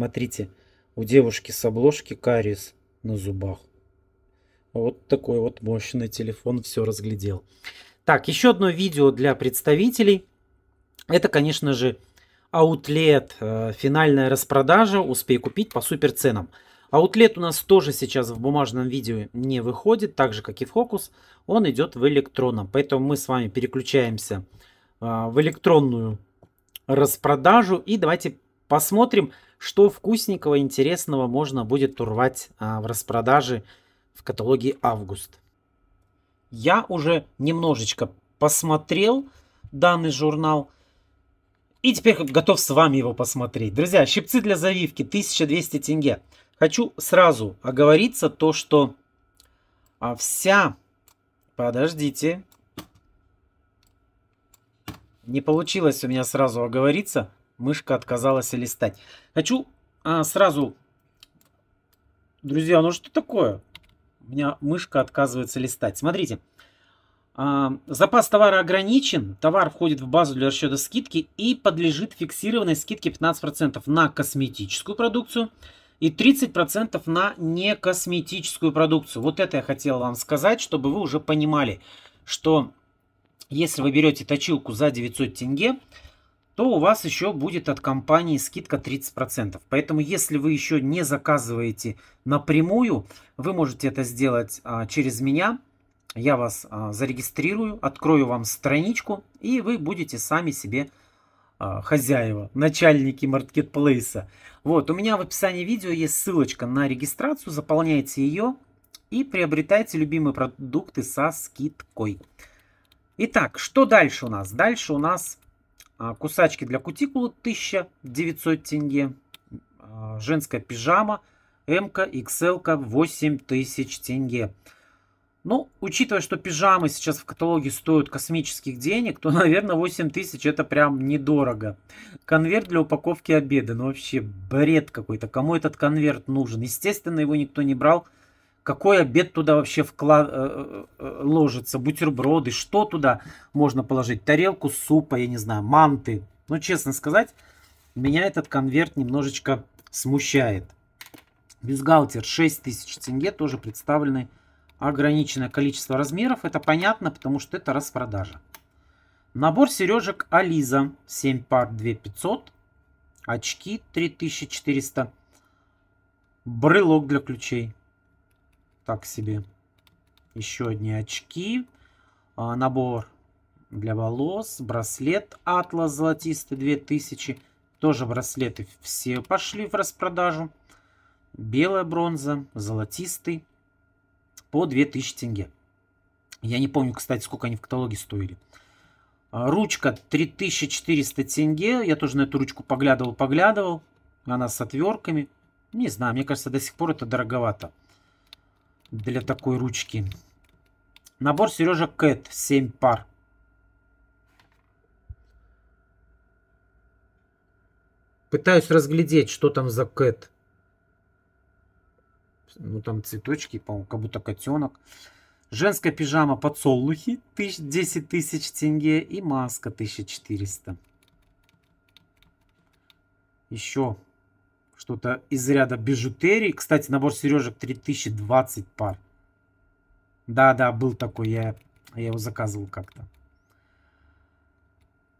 Смотрите, у девушки с обложки кариес на зубах. Вот такой вот мощный телефон все разглядел. Так, еще одно видео для представителей. Это, конечно же, аутлет, э, финальная распродажа, успей купить по супер ценам. Аутлет у нас тоже сейчас в бумажном видео не выходит, так же как и фокус, он идет в электронном. Поэтому мы с вами переключаемся э, в электронную распродажу и давайте посмотрим, что вкусненького, интересного можно будет урвать а, в распродаже в каталоге «Август». Я уже немножечко посмотрел данный журнал и теперь готов с вами его посмотреть. Друзья, щипцы для завивки 1200 тенге. Хочу сразу оговориться то, что а, вся... Подождите. Не получилось у меня сразу оговориться. Мышка отказалась листать. Хочу а, сразу... Друзья, ну что такое? У меня мышка отказывается листать. Смотрите. А, запас товара ограничен. Товар входит в базу для расчета скидки и подлежит фиксированной скидке 15% на косметическую продукцию и 30% на некосметическую продукцию. Вот это я хотел вам сказать, чтобы вы уже понимали, что если вы берете точилку за 900 тенге, то у вас еще будет от компании скидка 30%. Поэтому, если вы еще не заказываете напрямую, вы можете это сделать а, через меня. Я вас а, зарегистрирую, открою вам страничку, и вы будете сами себе а, хозяева, начальники маркетплейса. Вот, у меня в описании видео есть ссылочка на регистрацию, заполняйте ее и приобретайте любимые продукты со скидкой. Итак, что дальше у нас? Дальше у нас а, кусачки для кутикулы 1900 тенге. А, женская пижама м XL 8000 тенге. Ну, учитывая, что пижамы сейчас в каталоге стоят космических денег, то, наверное, 8000 это прям недорого. Конверт для упаковки обеда. Ну, вообще, бред какой-то. Кому этот конверт нужен? Естественно, его никто не брал, какой обед туда вообще вкла... Э, э, э, ложится, бутерброды, что туда можно положить, тарелку супа, я не знаю, манты. Но, ну, честно сказать, меня этот конверт немножечко смущает. Бюстгальтер 6000 тенге, тоже представлены ограниченное количество размеров. Это понятно, потому что это распродажа. Набор сережек Ализа 7 пар 2500, очки 3400, брелок для ключей так себе. Еще одни очки. А, набор для волос. Браслет Атлас золотистый 2000. Тоже браслеты все пошли в распродажу. Белая бронза, золотистый по 2000 тенге. Я не помню, кстати, сколько они в каталоге стоили. А, ручка 3400 тенге. Я тоже на эту ручку поглядывал-поглядывал. Она с отверками. Не знаю, мне кажется, до сих пор это дороговато для такой ручки. Набор сережек Кэт 7 пар. Пытаюсь разглядеть, что там за Кэт. Ну там цветочки, по-моему, как будто котенок. Женская пижама подсолнухи 10 тысяч тенге и маска 1400. Еще что-то из ряда бижутерии. Кстати, набор сережек 3020 пар. Да-да, был такой. Я, я его заказывал как-то.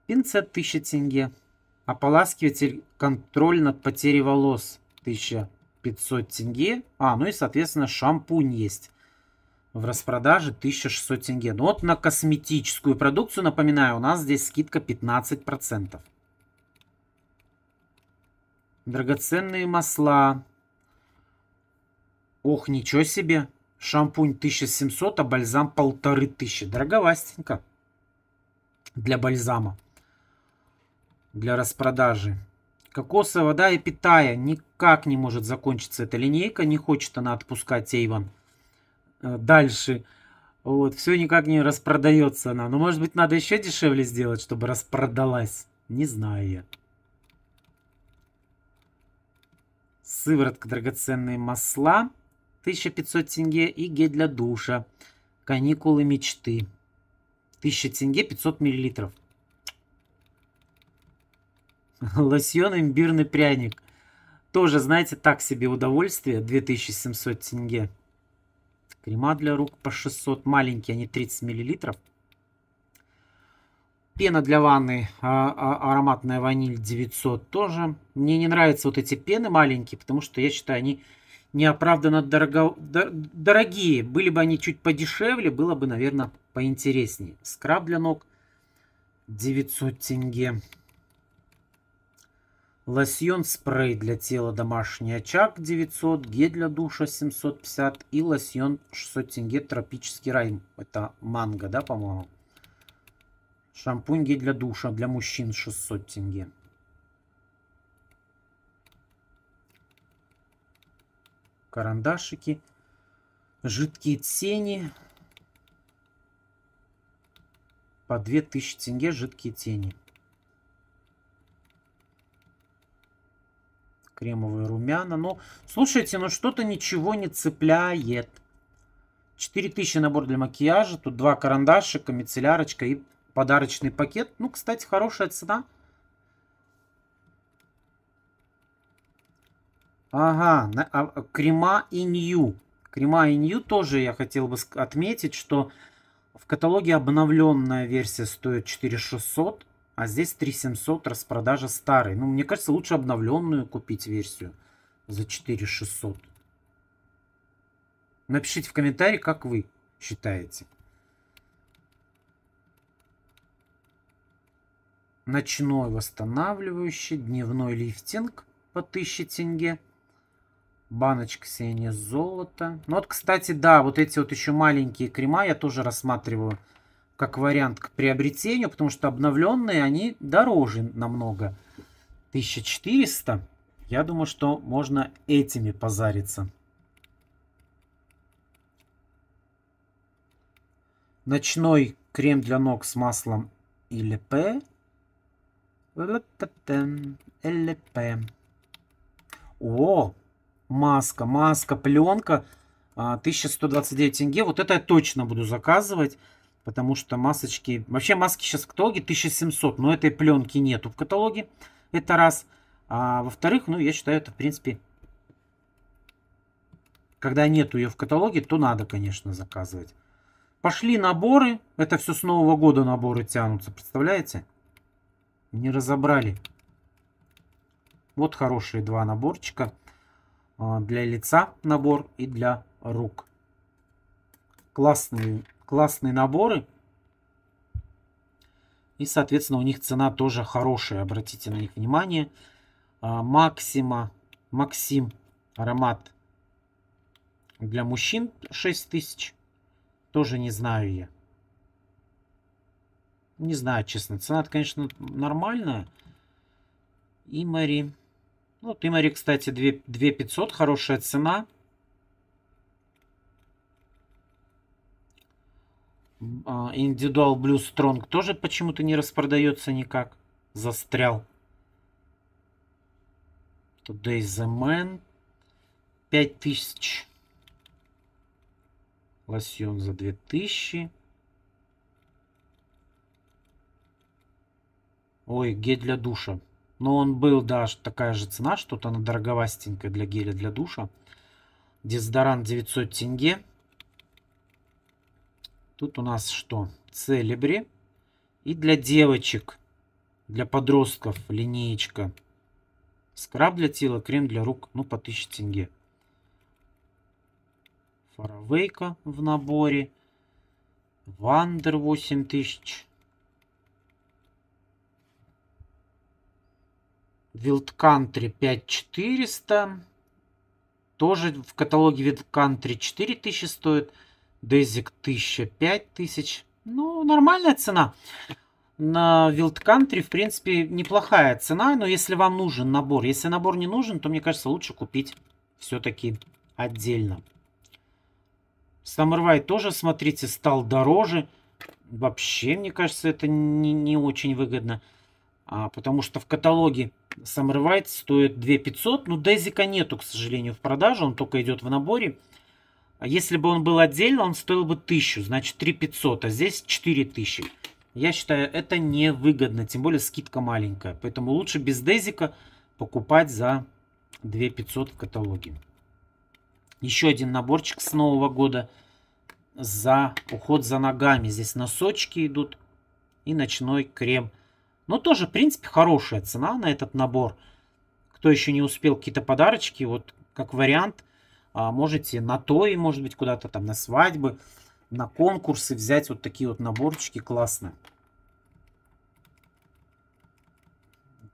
Пинцет 1000 тенге. Ополаскиватель контроль над потерей волос 1500 тенге. А, ну и, соответственно, шампунь есть в распродаже 1600 тенге. Но ну вот на косметическую продукцию, напоминаю, у нас здесь скидка 15%. Драгоценные масла. Ох, ничего себе. Шампунь 1700, а бальзам 1500. Дороговастенько. Для бальзама. Для распродажи. Кокосовая вода и питая. Никак не может закончиться эта линейка. Не хочет она отпускать Эйвон. Э, дальше. Вот, все никак не распродается она. Но может быть надо еще дешевле сделать, чтобы распродалась. Не знаю я. сыворотка драгоценные масла 1500 тенге и гель для душа каникулы мечты 1000 тенге 500 миллилитров лосьон имбирный пряник тоже знаете так себе удовольствие 2700 тенге крема для рук по 600 маленькие они 30 миллилитров Пена для ванны, а, а, ароматная ваниль 900 тоже. Мне не нравятся вот эти пены маленькие, потому что я считаю, они неоправданно дорого, дорогие. Были бы они чуть подешевле, было бы, наверное, поинтереснее. Скраб для ног 900 тенге. Лосьон спрей для тела домашний очаг 900, гель для душа 750 и лосьон 600 тенге тропический рай. Это манго, да, по-моему? Шампуньги для душа для мужчин 600 тенге. Карандашики. Жидкие тени. По 2000 тенге жидкие тени. Кремовые румяна. Ну, слушайте, ну что-то ничего не цепляет. 4000 набор для макияжа. Тут два карандашика, мицеллярочка и подарочный пакет. Ну, кстати, хорошая цена. Ага, на, а, крема и нью. Крема и нью тоже я хотел бы отметить, что в каталоге обновленная версия стоит 4600, а здесь 3700 распродажа старой. Ну, мне кажется, лучше обновленную купить версию за 4600. Напишите в комментарии, как вы считаете. ночной восстанавливающий, дневной лифтинг по 1000 тенге, баночка сияния золота. Ну вот, кстати, да, вот эти вот еще маленькие крема я тоже рассматриваю как вариант к приобретению, потому что обновленные они дороже намного. 1400. Я думаю, что можно этими позариться. Ночной крем для ног с маслом или п ЛП. О, маска, маска, пленка. 1129 тенге. Вот это я точно буду заказывать. Потому что масочки... Вообще маски сейчас в каталоге 1700. Но этой пленки нету в каталоге. Это раз. А во-вторых, ну, я считаю, это, в принципе... Когда нету ее в каталоге, то надо, конечно, заказывать. Пошли наборы. Это все с Нового года наборы тянутся, представляете? Не разобрали. Вот хорошие два наборчика. А, для лица набор и для рук. Классные, классные наборы. И, соответственно, у них цена тоже хорошая. Обратите на них внимание. А, максима, Максим, аромат для мужчин 6000. Тоже не знаю я. Не знаю, честно. Цена, конечно, нормальная. И Мари. Ну, ты, Мари, кстати, 2, 2 500. Хорошая цена. А, Индивидуал Blue Strong тоже почему-то не распродается никак. Застрял. Today the Man. 5000. Лосьон за 2000. Ой, гель для душа. Но ну, он был, да, такая же цена, что-то она дороговастенькая для геля для душа. Дезодорант 900 тенге. Тут у нас что? Целебри. И для девочек, для подростков линеечка. Скраб для тела, крем для рук, ну по 1000 тенге. Фаравейка в наборе. Вандер 8000. Wild Country 5400. Тоже в каталоге Wild Country 4000 стоит. Дезик 1000, 5000. Ну, нормальная цена. На Wild Country, в принципе, неплохая цена, но если вам нужен набор. Если набор не нужен, то, мне кажется, лучше купить все-таки отдельно. Самурвай тоже, смотрите, стал дороже. Вообще, мне кажется, это не, не очень выгодно. А, потому что в каталоге Summer White стоит 2500. но ну, Дезика нету, к сожалению, в продаже. Он только идет в наборе. А если бы он был отдельно, он стоил бы 1000. Значит, 3500. А здесь 4000. Я считаю, это невыгодно. Тем более, скидка маленькая. Поэтому лучше без Дезика покупать за 2500 в каталоге. Еще один наборчик с Нового года за уход за ногами. Здесь носочки идут и ночной крем. Но тоже, в принципе, хорошая цена на этот набор. Кто еще не успел какие-то подарочки, вот как вариант, а, можете на то и, может быть, куда-то там на свадьбы, на конкурсы взять вот такие вот наборчики классные.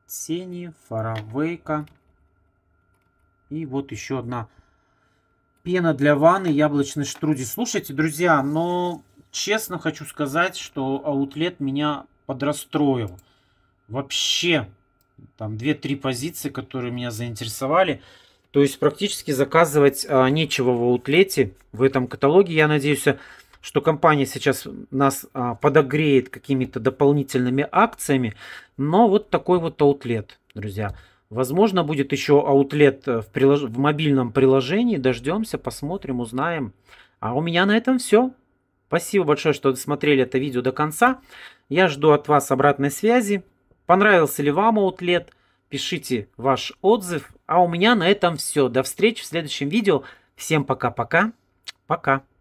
Тени, фаравейка. И вот еще одна пена для ванны, яблочный штруди. Слушайте, друзья, но честно хочу сказать, что аутлет меня подрастроил вообще там 2-3 позиции, которые меня заинтересовали. То есть практически заказывать а, нечего в аутлете в этом каталоге. Я надеюсь, что компания сейчас нас а, подогреет какими-то дополнительными акциями. Но вот такой вот аутлет, друзья. Возможно, будет еще аутлет в, прилож... в мобильном приложении. Дождемся, посмотрим, узнаем. А у меня на этом все. Спасибо большое, что досмотрели это видео до конца. Я жду от вас обратной связи. Понравился ли вам Outlet? Пишите ваш отзыв. А у меня на этом все. До встречи в следующем видео. Всем пока-пока. Пока. -пока. пока.